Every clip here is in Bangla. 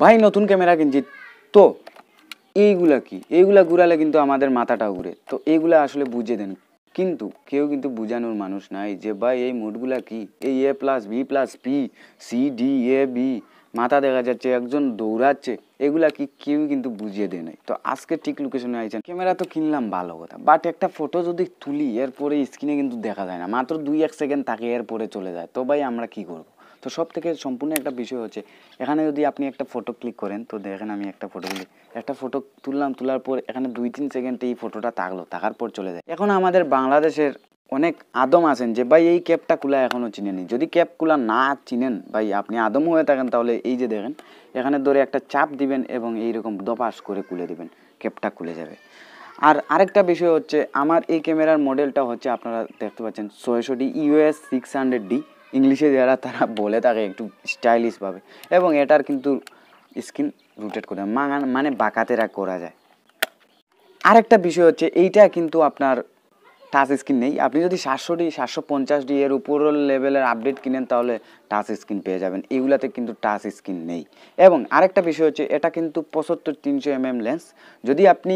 ভাই নতুন ক্যামেরা কিনছি তো এইগুলা কি এইগুলা ঘুরালে কিন্তু আমাদের মাথাটা ঘুরে তো এইগুলা আসলে বুঝে দেন কিন্তু কেউ কিন্তু বোঝানোর মানুষ নাই যে ভাই এই মোটগুলা কি এই A plus B plus P C D A B মাথা দেখা যাচ্ছে একজন দৌড়াচ্ছে এগুলা কি কেউ কিন্তু বুঝিয়ে দেয় নাই তো আজকে ঠিক লোকেশনে আইছেন ক্যামেরা তো কিনলাম ভালো কথা বাট একটা ফটো যদি তুলি এরপরে স্ক্রিনে কিন্তু দেখা যায় না মাত্র দুই এক সেকেন্ড থাকে এরপরে চলে যায় তো ভাই আমরা কি করবো তো সব থেকে সম্পূর্ণ একটা বিষয় হচ্ছে এখানে যদি আপনি একটা ফটো ক্লিক করেন তো দেখেন আমি একটা ফটো তুলি একটা ফটো তুললাম তোলার পর এখানে দুই তিন সেকেন্ডে এই ফটোটা থাকলো থাকার পর চলে যায় এখন আমাদের বাংলাদেশের অনেক আদম আছেন যে ভাই এই ক্যাবটা খোলা এখনও চিনেনি যদি ক্যাব খোলা না চিনেন ভাই আপনি আদম হয়ে থাকেন তাহলে এই যে দেখেন এখানে ধরে একটা চাপ দিবেন এবং এইরকম দপাস করে খুলে দিবেন ক্যাবটা খুলে যাবে আর আরেকটা বিষয় হচ্ছে আমার এই ক্যামেরার মডেলটা হচ্ছে আপনারা দেখতে পাচ্ছেন ছয়শো D US six hundred D ইংলিশে যারা তারা বলে থাকে একটু স্টাইলিশভাবে এবং এটার কিন্তু স্কিন রোটেট করে মানে বাঁকাতেরা করা যায় আরেকটা বিষয় হচ্ছে এইটা কিন্তু আপনার টাচ স্ক্রিন নেই আপনি যদি সাতশো ডি সাতশো পঞ্চাশ ডি এর উপর লেভেলের আপডেট কিনেন তাহলে টাচ স্ক্রিন পেয়ে যাবেন এইগুলাতে কিন্তু টাচ স্ক্রিন নেই এবং আরেকটা বিষয় হচ্ছে এটা কিন্তু পঁচাত্তর তিনশো এম এম লেন্স যদি আপনি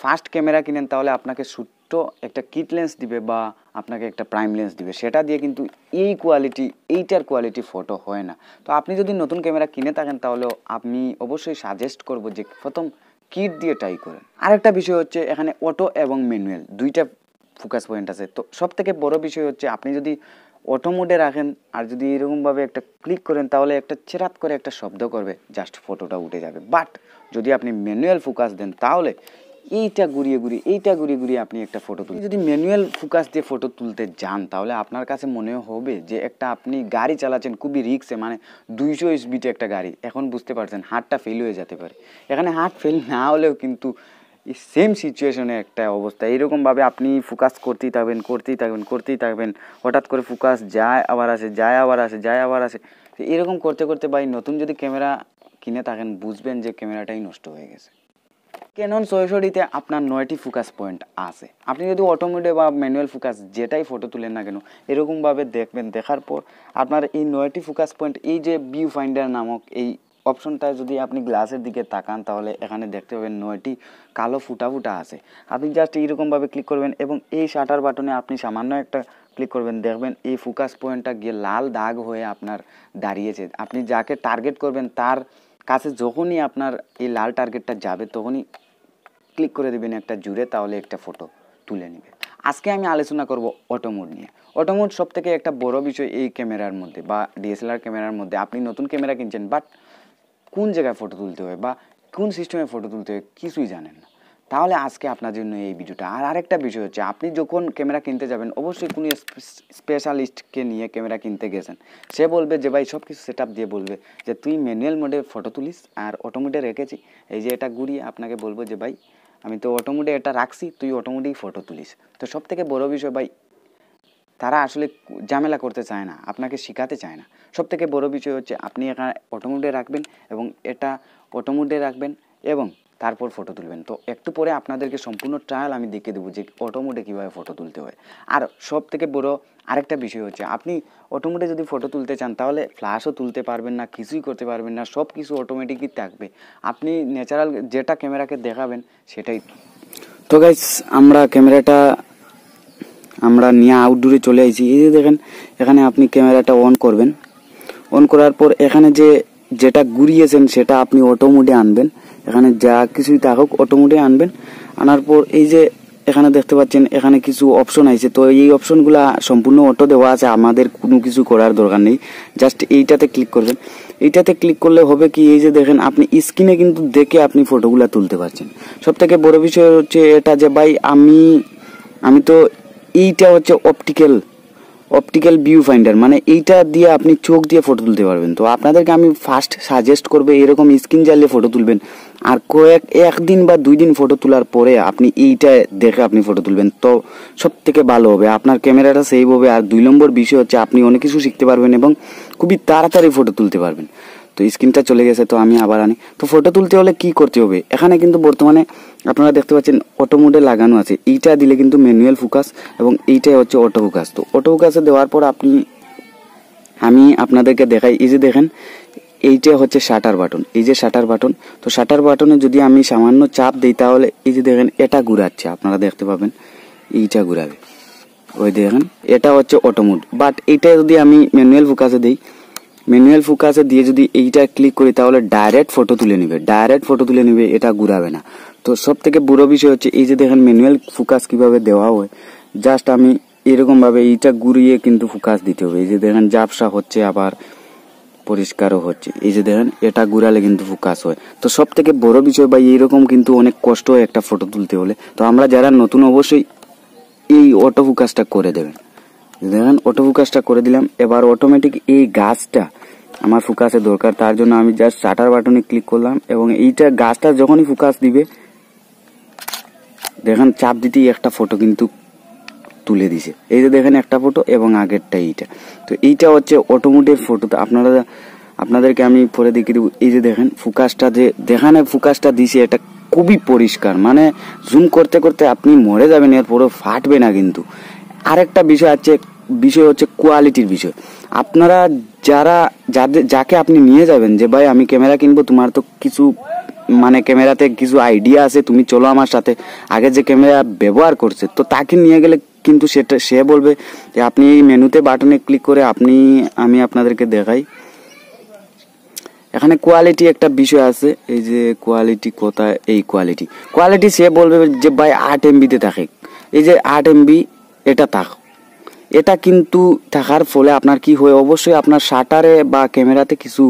ফার্স্ট ক্যামেরা কিনেন তাহলে আপনাকে ছোট্ট একটা কিট লেন্স দিবে বা আপনাকে একটা প্রাইম লেন্স দিবে সেটা দিয়ে কিন্তু এই কোয়ালিটি এইটার কোয়ালিটি ফটো হয় না তো আপনি যদি নতুন ক্যামেরা কিনে থাকেন তাহলে আমি অবশ্যই সাজেস্ট করব যে প্রথম কিট দিয়ে ট্রাই করেন আরেকটা বিষয় হচ্ছে এখানে অটো এবং ম্যানুয়াল দুইটা ফোকাস পয়েন্ট আছে তো সব থেকে বড় বিষয় হচ্ছে আপনি যদি অটো মোডে রাখেন আর যদি এরকমভাবে একটা ক্লিক করেন তাহলে একটা চেরাত করে একটা শব্দ করবে জাস্ট ফটোটা উঠে যাবে বাট যদি আপনি ম্যানুয়াল ফোকাস দেন তাহলে এইটা ঘুরিয়ে ঘুরিয়ে এইটা ঘুরিয়ে ঘুরিয়ে আপনি একটা ফটো তুলেন যদি ম্যানুয়াল ফোকাস দিয়ে ফটো তুলতে যান তাহলে আপনার কাছে মনে হবে যে একটা আপনি গাড়ি চালাচ্ছেন খুবই রিক্সে মানে দুইশো স্পিডে একটা গাড়ি এখন বুঝতে পারছেন হাটটা ফেল হয়ে যেতে পারে এখানে হাট ফেল না হলেও কিন্তু সেম সিচুয়েশনে একটা অবস্থা এইরকমভাবে আপনি ফোকাস করতেই থাকবেন করতেই থাকবেন করতেই থাকবেন হঠাৎ করে ফোকাস যায় আবার আসে যায় আবার আসে যায় আবার আসে এরকম করতে করতে ভাই নতুন যদি ক্যামেরা কিনে থাকেন বুঝবেন যে ক্যামেরাটাই নষ্ট হয়ে গেছে ক্যানন ছয়শোটিতে আপনার নয়টি ফোকাস পয়েন্ট আছে আপনি যদি অটোমেটিক বা ম্যানুয়াল ফোকাস যেটাই ফটো তুলেন না কেন এরকমভাবে দেখবেন দেখার পর আপনার এই নয়টি ফোকাস পয়েন্ট এই যে ভিউ ফাইন্ডার নামক এই অপশনটায় যদি আপনি গ্লাসের দিকে তাকান তাহলে এখানে দেখতে পাবেন নয়টি কালো ফুটা ফুটা আছে আপনি জাস্ট এইরকমভাবে ক্লিক করবেন এবং এই শাটার বাটনে আপনি সামান্য একটা ক্লিক করবেন দেখবেন এই ফোকাস পয়েন্টটা গিয়ে লাল দাগ হয়ে আপনার দাঁড়িয়েছে আপনি যাকে টার্গেট করবেন তার কাছে যখনই আপনার এই লাল টার্গেটটা যাবে তখনই ক্লিক করে দেবেন একটা জুড়ে তাহলে একটা ফটো তুলে নেবে আজকে আমি আলোচনা করব অটোমোড নিয়ে অটোমোড সব থেকে একটা বড় বিষয় এই ক্যামেরার মধ্যে বা ডিএসএলআর ক্যামেরার মধ্যে আপনি নতুন ক্যামেরা কিনছেন বাট কোন জায়গায় ফটো তুলতে হয় বা কোন সিস্টেমে ফটো তুলতে হয় কিছুই জানেন না তাহলে আজকে আপনার জন্য এই ভিডিওটা আর আরেকটা বিষয় হচ্ছে আপনি যখন ক্যামেরা কিনতে যাবেন অবশ্যই কোনো স্পেশালিস্টকে নিয়ে ক্যামেরা কিনতে গেছেন সে বলবে যে ভাই সব কিছু সেট দিয়ে বলবে যে তুই ম্যানুয়াল মোডে ফটো তুলিস আর অটোমেটে রেখেছি এই যে এটা ঘুরিয়ে আপনাকে বলবো যে ভাই আমি তো অটোমোটিক এটা রাখছি তুই অটোমোটিক ফটো তুলিস তো সব থেকে বড় বিষয় ভাই তারা আসলে ঝামেলা করতে চায় না আপনাকে শেখাতে চায় না সব থেকে বড় বিষয় হচ্ছে আপনি এখানে অটোমোডে রাখবেন এবং এটা অটোমোডে রাখবেন এবং তারপর ফটো তুলবেন তো একটু পরে আপনাদেরকে সম্পূর্ণ ট্রায়াল আমি দেখিয়ে দেবো যে অটোমোডে কীভাবে ফটো তুলতে হয় আর সব থেকে বড় আরেকটা বিষয় হচ্ছে আপনি অটোমোডে যদি ফটো তুলতে চান তাহলে ফ্ল্যাশও তুলতে পারবেন না কিছুই করতে পারবেন না সব কিছু অটোমেটিকই থাকবে আপনি ন্যাচারাল যেটা ক্যামেরাকে দেখাবেন সেটাই তো গাইস আমরা ক্যামেরাটা আমরা নিয়ে আউটডোরে চলে আইছি এই যে দেখেন এখানে আপনি ক্যামেরাটা অন করবেন অন করার পর এখানে যে যেটা ঘুরিয়েছেন সেটা আপনি অটোমোডে আনবেন এখানে যা কিছুই হোক অটোমোটি আনবেন আনার পর এই যে এখানে দেখতে পাচ্ছেন এখানে কিছু অপশন আছে তো এই অপশনগুলা সম্পূর্ণ অটো দেওয়া আছে আমাদের কোনো কিছু করার দরকার নেই জাস্ট এইটাতে ক্লিক করবেন এইটাতে ক্লিক করলে হবে কি এই যে দেখেন আপনি স্ক্রিনে কিন্তু দেখে আপনি ফটোগুলা তুলতে পারছেন সব থেকে বড় বিষয় হচ্ছে এটা যে ভাই আমি আমি তো এইটা হচ্ছে অপটিক্যাল অপটিক্যাল ভিউ ফাইন্ডার মানে এইটা দিয়ে আপনি চোখ দিয়ে ফটো তুলতে পারবেন তো আপনাদেরকে আমি ফার্স্ট সাজেস্ট করবো এরকম স্ক্রিন জ্বালিয়ে ফটো তুলবেন আর কয়েক একদিন বা দুই দিন ফটো তোলার পরে আপনি এইটা দেখে আপনি ফটো তুলবেন তো সব থেকে ভালো হবে আপনার ক্যামেরাটা সেভ হবে আর দুই নম্বর বিষয় হচ্ছে আপনি অনেক কিছু শিখতে পারবেন এবং খুবই তাড়াতাড়ি ফটো তুলতে পারবেন তো স্ক্রিনটা চলে গেছে তো আমি আবার আনি তো ফটো তুলতে হলে কি করতে হবে এখানে কিন্তু বর্তমানে আপনারা দেখতে পাচ্ছেন অটো মোডে লাগানো আছে এইটা দিলে কিন্তু ম্যানুয়াল ফোকাস এবং এইটাই হচ্ছে অটো ফোকাস তো অটো ফোকাসে দেওয়ার পর আপনি আমি আপনাদেরকে দেখাই এই যে দেখেন এইটা হচ্ছে শাটার বাটন এই যে শাটার বাটন তো শাটার বাটনে যদি আমি সামান্য চাপ দিই তাহলে এই যে দেখেন এটা ঘুরাচ্ছে আপনারা দেখতে পাবেন এইটা ঘুরাবে ওই দেখেন এটা হচ্ছে অটোমোড বাট এইটা যদি আমি ম্যানুয়াল ফোকাসে দিই ম্যানুয়াল ফোকাসে দিয়ে যদি এইটা ক্লিক করি তাহলে ডাইরেক্ট ফটো তুলে নিবে ডাইরেক্ট ফটো তুলে নিবে এটা ঘুরাবে না তো সব থেকে বুড়ো বিষয় হচ্ছে এই যে দেখেন ম্যানুয়াল ফোকাস কিভাবে দেওয়া হয় জাস্ট আমি এরকমভাবে এইটা ঘুরিয়ে কিন্তু ফোকাস দিতে হবে এই যে দেখেন জাপসা হচ্ছে আবার পরিষ্কারও হচ্ছে এই যে দেখেন এটা ঘুরালে কিন্তু ফোকাস হয় তো সব থেকে বড় বিষয় বা এইরকম কিন্তু অনেক কষ্ট হয় একটা ফটো তুলতে হলে তো আমরা যারা নতুন অবশ্যই এই অটো ফোকাসটা করে দেবেন দেখেন অটো ফোকাসটা করে দিলাম এবার অটোমেটিক এই গাছটা আমার ফুকাসের দরকার তার জন্য আমি জাস্ট শাটার বাটনে ক্লিক করলাম এবং এইটা গাছটা যখনই ফোকাস দিবে দেখেন চাপ দিতেই একটা ফটো কিন্তু তুলে দিছে এই যে দেখেন একটা ফটো এবং আগেরটা এইটা তো এইটা হচ্ছে অটোমোটিভ ফটো তো আপনারা আপনাদেরকে আমি পরে দেখিয়ে দেবো এই যে দেখেন ফোকাসটা যে দেখানে ফোকাসটা দিছে এটা খুবই পরিষ্কার মানে জুম করতে করতে আপনি মরে যাবেন এরপরও ফাটবে না কিন্তু আরেকটা বিষয় আছে বিষয় হচ্ছে কোয়ালিটির বিষয় আপনারা যারা যাদের যাকে আপনি নিয়ে যাবেন যে ভাই আমি ক্যামেরা কিনবো তোমার তো কিছু মানে ক্যামেরাতে কিছু আইডিয়া আছে তুমি চলো আমার সাথে আগে যে ক্যামেরা ব্যবহার করছে তো তাকে নিয়ে গেলে কিন্তু সেটা সে বলবে যে আপনি মেনুতে বাটনে ক্লিক করে আপনি আমি আপনাদেরকে দেখাই এখানে কোয়ালিটি একটা বিষয় আছে এই যে কোয়ালিটি কোথায় এই কোয়ালিটি কোয়ালিটি সে বলবে যে ভাই আট এমবিতে থাকে এই যে আট এমবি এটা থাক এটা কিন্তু থাকার ফলে আপনার কি হয় অবশ্যই আপনার শাটারে বা ক্যামেরাতে কিছু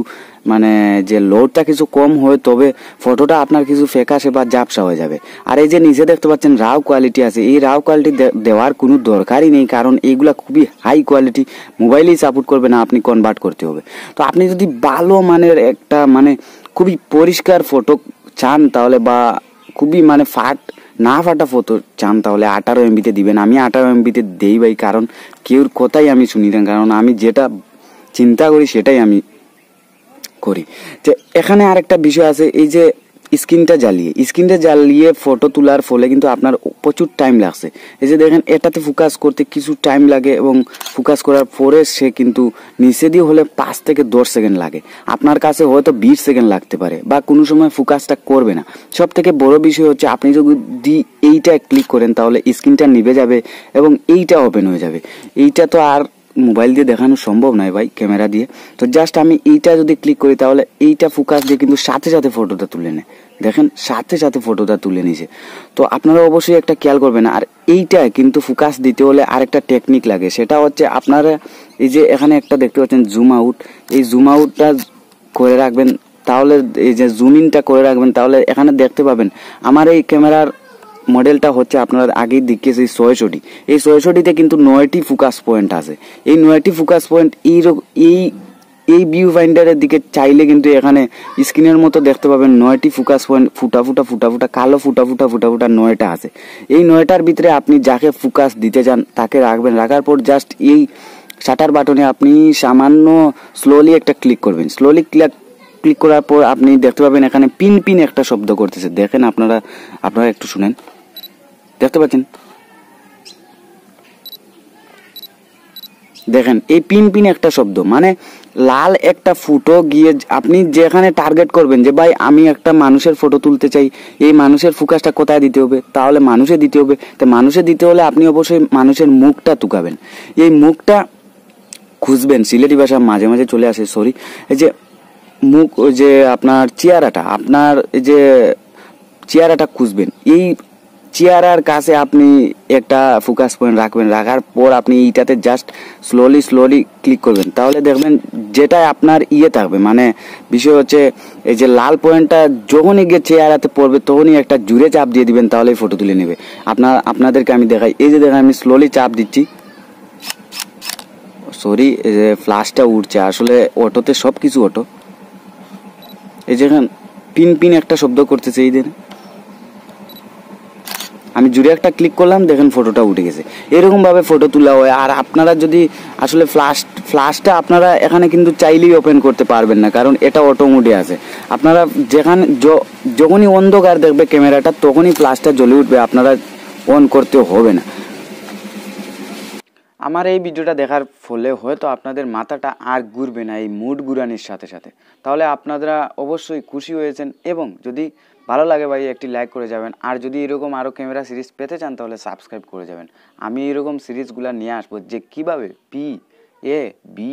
মানে যে লোডটা কিছু কম হয় তবে ফটোটা আপনার কিছু ফেকাসে বা জাপসা হয়ে যাবে আর এই যে নিচে দেখতে পাচ্ছেন রাও কোয়ালিটি আছে এই রাও কোয়ালিটি দেওয়ার কোনো দরকারই নেই কারণ এইগুলা খুবই হাই কোয়ালিটি মোবাইলেই সাপোর্ট করবে না আপনি কনভার্ট করতে হবে তো আপনি যদি ভালো মানের একটা মানে খুবই পরিষ্কার ফটো চান তাহলে বা খুবই মানে ফাট না ফাটা ফতো চান তাহলে আঠারো এমবিতে দিবেন আমি আঠারো এমবিতে দেই ভাই কারণ কেউর কথাই আমি শুনি না কারণ আমি যেটা চিন্তা করি সেটাই আমি করি যে এখানে আরেকটা বিষয় আছে এই যে স্ক্রিনটা জ্বালিয়ে স্ক্রিনটা জ্বালিয়ে ফটো তোলার ফলে কিন্তু আপনার প্রচুর টাইম লাগছে এই যে দেখেন এটাতে ফোকাস করতে কিছু টাইম লাগে এবং ফোকাস করার পরে সে কিন্তু নিচে দিয়ে হলে পাঁচ থেকে দশ সেকেন্ড লাগে আপনার কাছে হয়তো বিশ সেকেন্ড লাগতে পারে বা কোনো সময় ফোকাসটা করবে না সব থেকে বড় বিষয় হচ্ছে আপনি যদি এইটা ক্লিক করেন তাহলে স্ক্রিনটা নিভে যাবে এবং এইটা ওপেন হয়ে যাবে এইটা তো আর মোবাইল দিয়ে দেখানো সম্ভব নয় ভাই ক্যামেরা দিয়ে তো জাস্ট আমি এইটা যদি ক্লিক করি তাহলে এইটা ফোকাস দিয়ে কিন্তু সাথে সাথে ফটোটা তুলে নেয় দেখেন সাথে সাথে ফটোটা তুলে নিছে তো আপনারা অবশ্যই একটা খেয়াল করবেন আর এইটা কিন্তু ফোকাস দিতে হলে আরেকটা টেকনিক লাগে সেটা হচ্ছে আপনারা এই যে এখানে একটা দেখতে পাচ্ছেন জুম আউট এই জুম আউটটা করে রাখবেন তাহলে এই যে জুম ইনটা করে রাখবেন তাহলে এখানে দেখতে পাবেন আমার এই ক্যামেরার মডেলটা হচ্ছে আপনারা আগেই সেই ছয়শোটি এই ছয়শোটিতে কিন্তু নয়টি ফোকাস পয়েন্ট আছে এই নয়টি ফোকাস পয়েন্ট এই এই ভিউ ফাইন্ডারের দিকে চাইলে কিন্তু এখানে স্ক্রিনের মতো দেখতে পাবেন নয়টি ফোকাস পয়েন্ট ফুটা ফুটা ফুটা ফুটা কালো ফুটা ফুটা ফুটা ফুটা নয়টা আছে এই নয়টার ভিতরে আপনি যাকে ফোকাস দিতে চান তাকে রাখবেন রাখার পর জাস্ট এই শাটার বাটনে আপনি সামান্য স্লোলি একটা ক্লিক করবেন স্লোলি ক্লিক ক্লিক করার পর আপনি দেখতে পাবেন এখানে পিন পিন একটা শব্দ করতেছে দেখেন আপনারা আপনারা একটু শুনেন দেখতে পাচ্ছেন দেখেন এই পিন পিন একটা শব্দ মানে লাল একটা ফটো গিয়ে আপনি যেখানে টার্গেট করবেন যে ভাই আমি একটা মানুষের ফটো তুলতে চাই এই মানুষের ফোকাসটা কোথায় দিতে হবে তাহলে মানুষে দিতে হবে তো মানুষে দিতে হলে আপনি অবশ্যই মানুষের মুখটা তুকাবেন এই মুখটা খুঁজবেন সিলেটি ভাষা মাঝে মাঝে চলে আসে সরি এই যে মুখ যে আপনার চেয়ারাটা আপনার যে চেয়ারাটা খুঁজবেন এই চেয়ারার কাছে আপনি একটা ফোকাস পয়েন্ট রাখবেন রাখার পর আপনি এইটাতে জাস্ট স্লোলি স্লোলি ক্লিক করবেন তাহলে দেখবেন যেটা আপনার ইয়ে থাকবে মানে বিষয় হচ্ছে এই যে লাল পয়েন্টটা যখনই গিয়ে চেয়ারাতে পড়বে তখনই একটা জুড়ে চাপ দিয়ে দিবেন তাহলেই ফটো তুলে নেবে আপনার আপনাদেরকে আমি দেখাই এই যে দেখেন আমি স্লোলি চাপ দিচ্ছি সরি এই যে ফ্লাশটা উঠছে আসলে অটোতে সব কিছু অটো এই যেখান পিন পিন একটা শব্দ করতেছে এই দিনে আমি জুড়ে একটা ক্লিক করলাম দেখেন ফটোটা উঠে গেছে এরকমভাবে ফটো তোলা হয় আর আপনারা যদি আসলে ফ্লাশ ফ্লাশটা আপনারা এখানে কিন্তু চাইলেই ওপেন করতে পারবেন না কারণ এটা অটো মোডে আছে আপনারা যেখানে যখনই অন্ধকার দেখবে ক্যামেরাটা তখনই ফ্লাশটা জ্বলে উঠবে আপনারা অন করতে হবে না আমার এই ভিডিওটা দেখার ফলে হয়তো আপনাদের মাথাটা আর ঘুরবে না এই মুড ঘুরানির সাথে সাথে তাহলে আপনারা অবশ্যই খুশি হয়েছেন এবং যদি ভালো লাগে ভাই একটি লাইক করে যাবেন আর যদি এরকম আরও ক্যামেরা সিরিজ পেতে চান তাহলে সাবস্ক্রাইব করে যাবেন আমি এরকম সিরিজগুলো নিয়ে আসবো যে কীভাবে পি এ বি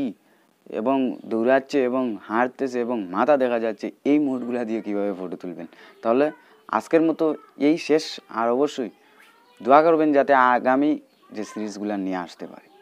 এবং দৌড়াচ্ছে এবং হাঁটতেছে এবং মাথা দেখা যাচ্ছে এই মুহূর্তগুলো দিয়ে কীভাবে ফটো তুলবেন তাহলে আজকের মতো এই শেষ আর অবশ্যই দোয়া করবেন যাতে আগামী যে সিরিজগুলো নিয়ে আসতে পারে